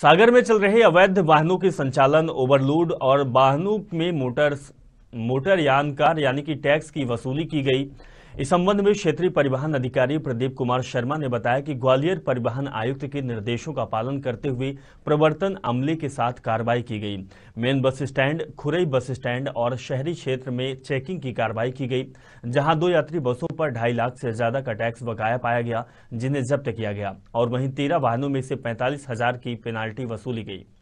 सागर में चल रहे अवैध वाहनों के संचालन ओवरलोड और वाहनों में मोटर मोटर यान कार यानी कि टैक्स की वसूली की गई इस संबंध में क्षेत्रीय परिवहन अधिकारी प्रदीप कुमार शर्मा ने बताया कि ग्वालियर परिवहन आयुक्त के निर्देशों का पालन करते हुए प्रवर्तन अमले के साथ कार्रवाई की गई main bus stand Khurai bus stand और शहरी क्षेत्र में चेकिंग की कार्रवाई की गई जहां दो यात्री बसों पर ढाई लाख से ज्यादा का टैक्स बकाया पाया गया जिन्हें जब्त किया गया और वहीं तेरह वाहनों में से पैंतालीस हजार की पेनाल्टी वसूली गई